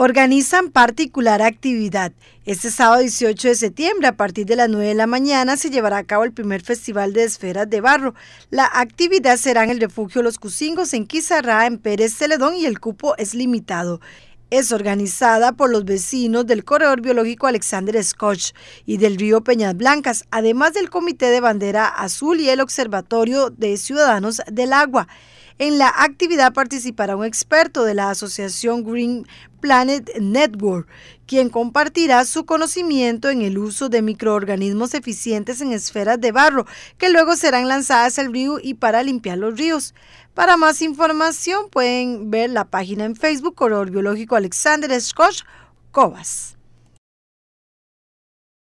organizan particular actividad. Este sábado 18 de septiembre, a partir de las 9 de la mañana, se llevará a cabo el primer Festival de Esferas de Barro. La actividad será en el Refugio Los Cusingos, en Quizarrá, en Pérez Celedón, y el cupo es limitado. Es organizada por los vecinos del Corredor Biológico Alexander Scotch y del río Peñas Blancas, además del Comité de Bandera Azul y el Observatorio de Ciudadanos del Agua. En la actividad participará un experto de la Asociación Green Planet Network, quien compartirá su conocimiento en el uso de microorganismos eficientes en esferas de barro, que luego serán lanzadas al río y para limpiar los ríos. Para más información pueden ver la página en Facebook Color Biológico Alexander Scott Cobas.